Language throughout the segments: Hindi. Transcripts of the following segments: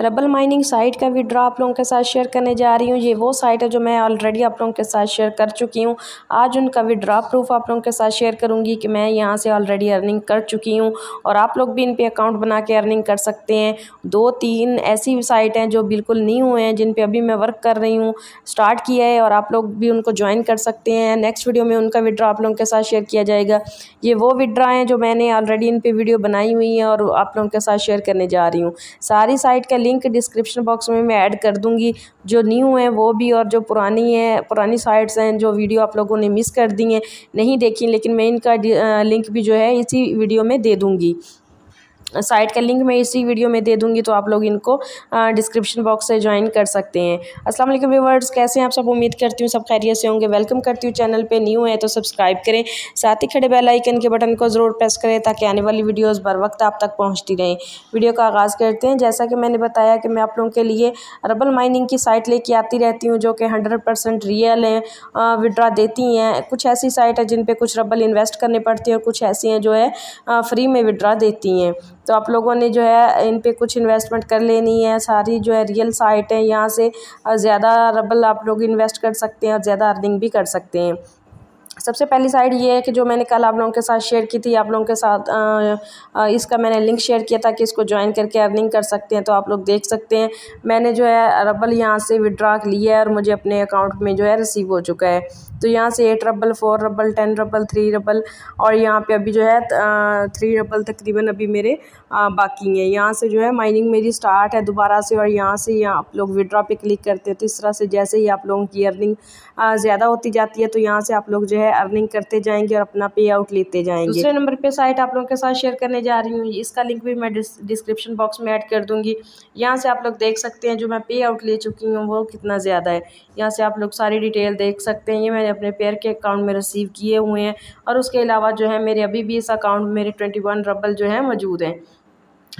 रबल माइनिंग साइट का वीडियो आप लोगों के साथ शेयर करने जा रही हूँ ये वो साइट है जो मैं ऑलरेडी आप लोगों के साथ शेयर कर चुकी हूँ आज उनका विड्रा प्रूफ आप लोगों के साथ शेयर करूँगी कि मैं यहाँ से ऑलरेडी अर्निंग कर चुकी हूँ और आप लोग भी इन पर अकाउंट बना के अर्निंग कर सकते हैं दो तीन ऐसी साइट हैं जो बिल्कुल नहीं हुए हैं जिन पर अभी मैं वर्क कर रही हूँ स्टार्ट किया है और आप लोग भी उनको ज्वाइन कर सकते हैं नेक्स्ट वीडियो में उनका विड्रा आप लोगों के साथ शेयर किया जाएगा ये वो विड्रा हैं जो मैंने ऑलरेडी इन पर वीडियो बनाई हुई है और आप लोगों के साथ शेयर करने जा रही हूँ सारी साइट का लिंक डिस्क्रिप्शन बॉक्स में मैं ऐड कर दूँगी जो न्यू हैं वो भी और जो पुरानी है पुरानी साइट्स हैं जो वीडियो आप लोगों ने मिस कर दी हैं नहीं देखी लेकिन मैं इनका लिंक भी जो है इसी वीडियो में दे दूँगी साइट का लिंक मैं इसी वीडियो में दे दूँगी तो आप लोग इनको डिस्क्रिप्शन बॉक्स से ज्वाइन कर सकते हैं अस्सलाम वालेकुम व्यूवर्स कैसे हैं आप सब उम्मीद करती हूँ सब खैरियत से होंगे वेलकम करती हूँ चैनल पे न्यू है तो सब्सक्राइब करें साथ ही खड़े बेल आइकन के बटन को ज़रूर प्रेस करें ताकि आने वाली वीडियोज़ बर वक्त आप तक पहुँचती रहें वीडियो का आगाज़ करते हैं जैसा कि मैंने बताया कि मैं आप लोगों के लिए रबल माइनिंग की साइट लेके आती रहती हूँ जो कि हंड्रेड रियल हैं विड्रा देती हैं कुछ ऐसी साइट है जिन पर कुछ रबल इन्वेस्ट करने पड़ते हैं और कुछ ऐसी हैं जो है फ्री में विड्रा देती हैं तो आप लोगों ने जो है इन पर कुछ इन्वेस्टमेंट कर लेनी है सारी जो है रियल साइट है यहाँ से ज़्यादा रबल आप लोग इन्वेस्ट कर सकते हैं और ज़्यादा अर्निंग भी कर सकते हैं सबसे पहली साइड ये है कि जो मैंने कल आप लोगों के साथ शेयर की थी आप लोगों के साथ आ, आ, इसका मैंने लिंक शेयर किया था कि इसको ज्वाइन करके अर्निंग कर सकते हैं तो आप लोग देख सकते हैं मैंने जो है रबल यहाँ से विड्रा लिया है और मुझे अपने अकाउंट में जो है रिसीव हो चुका है तो यहाँ से eight ruble four ruble ten ruble three ruble और यहाँ पर अभी जो है थ्री रबल तकरीबन अभी मेरे आ, बाकी हैं यहाँ से जो है माइनिंग मेरी स्टार्ट है दोबारा से और यहाँ से यहाँ आप लोग विड्रा पे क्लिक करते हैं तो इस तरह से जैसे ही आप लोगों की अर्निंग ज़्यादा होती जाती है तो यहाँ से आप लोग जो है है अर्निंग करते जाएंगे और अपना पे आउट लेते जाएंगे दूसरे नंबर पे साइट आप लोगों के साथ शेयर करने जा रही हूँ इसका लिंक भी मैं डिस्क्रिप्शन बॉक्स में ऐड कर दूँगी यहाँ से आप लोग देख सकते हैं जो मैं पे आउट ले चुकी हूँ वो कितना ज़्यादा है यहाँ से आप लोग सारी डिटेल देख सकते हैं ये मैंने अपने पेयर के अकाउंट में रिसीव किए हुए हैं और उसके अलावा जो है मेरे अभी भी इस अकाउंट में मेरे ट्वेंटी रबल जो है मौजूद हैं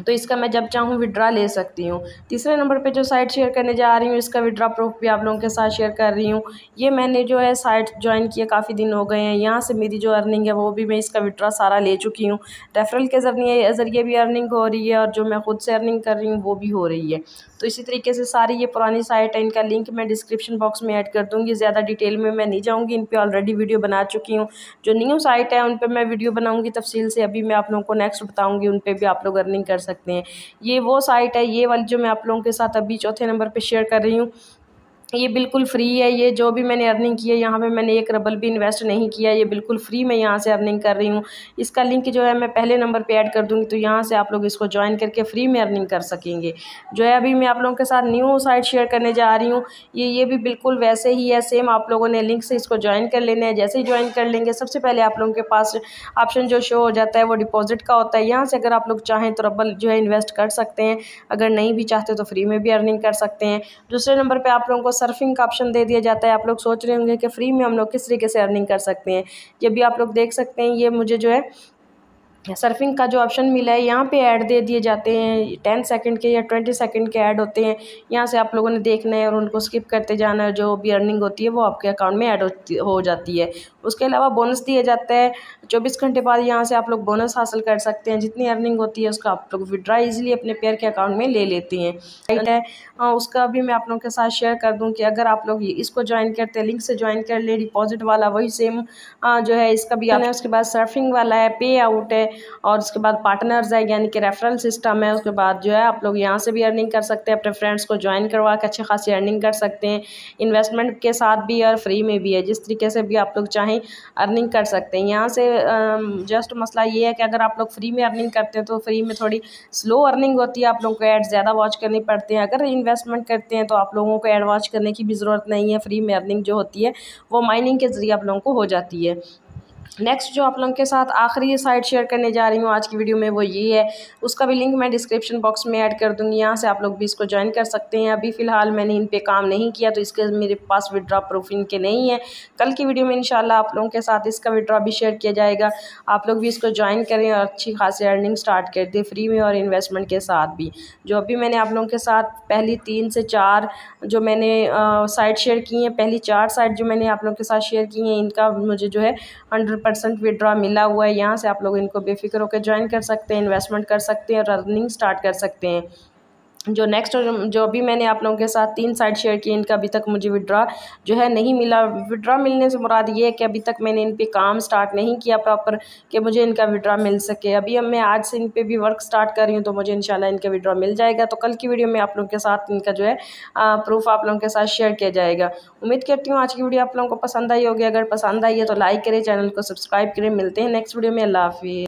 तो इसका मैं जब चाहूँ विड्रा ले सकती हूँ तीसरे नंबर पे जो साइट शेयर करने जा रही हूँ इसका विड्रा प्रूफ भी आप लोगों के साथ शेयर कर रही हूँ ये मैंने जो है साइट ज्वाइन किया काफ़ी दिन हो गए हैं यहाँ से मेरी जो अर्निंग है वो भी मैं इसका विड्रा सारा ले चुकी हूँ रेफरल के जरिए ज़रिए भी अर्निंग हो रही है और जो मैं खुद से अर्निंग कर रही हूँ वो भी हो रही है तो इसी तरीके से सारी ये पुरानी साइट है इनका लिंक मैं डिस्क्रिप्शन बॉक्स में ऐड कर दूँगी ज़्यादा डिटेल में मैं नहीं जाऊँगी इन पर ऑलरेडी वीडियो बना चुकी हूँ जो न्यू साइट है उन पर मैं वीडियो बनाऊँगी तफसील से अभी मैं आप लोगों को नेक्स्ट बताऊँगी उन पर भी आप लोग अर्निंग कर सकते हैं ये वो साइट है ये वाली जो मैं आप लोगों के साथ अभी चौथे नंबर पर शेयर कर रही हूँ ये बिल्कुल फ्री है ये जो भी मैंने अर्निंग की है यहाँ पे मैंने एक रबल भी इन्वेस्ट नहीं किया ये बिल्कुल फ्री मैं यहाँ से अर्निंग कर रही हूँ इसका लिंक जो है मैं पहले नंबर पे ऐड कर दूँगी तो यहाँ से आप लोग इसको ज्वाइन करके फ्री में अर्निंग कर सकेंगे जो है अभी मैं आप लोगों के साथ न्यू साइट शेयर करने जा रही हूँ ये ये भी बिल्कुल वैसे ही है सेम आप लोगों ने लिंक से इसको ज्वाइन कर लेना है जैसे ही ज्वाइन कर लेंगे सबसे पहले आप लोगों के पास ऑप्शन जो शो हो जाता है वो डिपॉजिट का होता है यहाँ से अगर आप लोग चाहें तो रबल जो है इन्वेस्ट कर सकते हैं अगर नहीं भी चाहते तो फ्री में भी अर्निंग कर सकते हैं दूसरे नंबर पर आप लोगों को सर्फिंग का ऑप्शन दे दिया जाता है आप लोग सोच रहे होंगे कि फ्री में हम लोग किस तरीके से अर्निंग कर सकते हैं ये भी आप लोग देख सकते हैं ये मुझे जो है सर्फिंग का जो ऑप्शन मिला है यहाँ पे ऐड दे दिए जाते हैं टेन सेकंड के या ट्वेंटी सेकंड के ऐड होते हैं यहाँ से आप लोगों ने देखना है और उनको स्किप करते जाना है जो भी अर्निंग होती है वो आपके अकाउंट में ऐड हो जाती है उसके अलावा बोनस दिया जाता है चौबीस घंटे बाद यहाँ से आप लोग बोनस हासिल कर सकते हैं जितनी अर्निंग होती है उसका आप लोग विड्रा ईजिली अपने पेयर के अकाउंट में ले लेते हैं है हाँ, उसका भी मैं आप लोगों के साथ शेयर कर दूँ कि अगर आप लोग इसको ज्वाइन करते हैं लिंक से ज्वाइन कर ले डिपॉजिट वाला वही सेम हाँ, जो है इसका भी है उसके बाद सर्फिंग वाला है पे आउट है और उसके बाद पार्टनर्स है यानी कि रेफरल सिस्टम है उसके बाद जो है आप लोग यहाँ से भी अर्निंग कर सकते हैं अपने फ्रेंड्स को ज्वाइन करवा के अच्छी खासी अर्निंग कर सकते हैं इन्वेस्टमेंट के साथ भी और फ्री में भी है जिस तरीके से भी आप लोग चाहें अर्निंग कर सकते हैं यहाँ से जस्ट मसला ये है कि अगर आप लोग फ्री में अर्निंग करते हैं तो फ्री में थोड़ी स्लो अर्निंग होती है आप लोगों को एड ज़्यादा वॉच करनी पड़ते हैं अगर इन्वेस्टमेंट करते हैं तो आप लोगों को एड वॉच करने की भी ज़रूरत नहीं है फ्री में अर्निंग जो होती है वो माइनिंग के ज़रिए आप लोगों को हो जाती है नेक्स्ट जो आप लोगों के साथ आखिरी साइट शेयर करने जा रही हूँ आज की वीडियो में वो ये है उसका भी लिंक मैं डिस्क्रिप्शन बॉक्स में ऐड कर दूँगी यहाँ से आप लोग भी इसको ज्वाइन कर सकते हैं अभी फ़िलहाल मैंने इन पे काम नहीं किया तो इसके मेरे पास विड्रा प्रूफ इनके नहीं है कल की वीडियो में इन आप लोगों के साथ इसका विड्रा भी शेयर किया जाएगा आप लोग भी इसको ज्वाइन करें और अच्छी खासी अर्निंग स्टार्ट कर दें फ्री में और इन्वेस्टमेंट के साथ भी जो अभी मैंने आप लोगों के साथ पहली तीन से चार जो मैंने साइट शेयर की हैं पहली चार साइट जो मैंने आप लोगों के साथ शेयर की हैं इनका मुझे जो है हंड्रेड परसेंट विड्रॉ मिला हुआ है यहाँ से आप लोग इनको बेफिक्र होकर ज्वाइन कर सकते हैं इन्वेस्टमेंट कर सकते हैं और अर्निंग स्टार्ट कर सकते हैं जो नेक्स्ट जो अभी मैंने आप लोगों के साथ तीन साइड शेयर किए इनका अभी तक मुझे विड्रा जो है नहीं मिला विड्रा मिलने से मुराद ये है कि अभी तक मैंने इन पर काम स्टार्ट नहीं किया प्रॉपर कि मुझे इनका विड्रा मिल सके अभी अब मैं आज से इन पर भी वर्क स्टार्ट कर रही हूँ तो मुझे इन इनका विड्रा मिल जाएगा तो कल की वीडियो में आप लोगों के साथ इनका जो है प्रूफ आप लोगों के साथ शेयर किया जाएगा उम्मीद करती हूँ आज की वीडियो आप लोगों को पसंद आई होगी अगर पसंद आई है तो लाइक करें चैनल को सब्सक्राइब करें मिलते हैं नेक्स्ट वीडियो में अल्लाह हाफि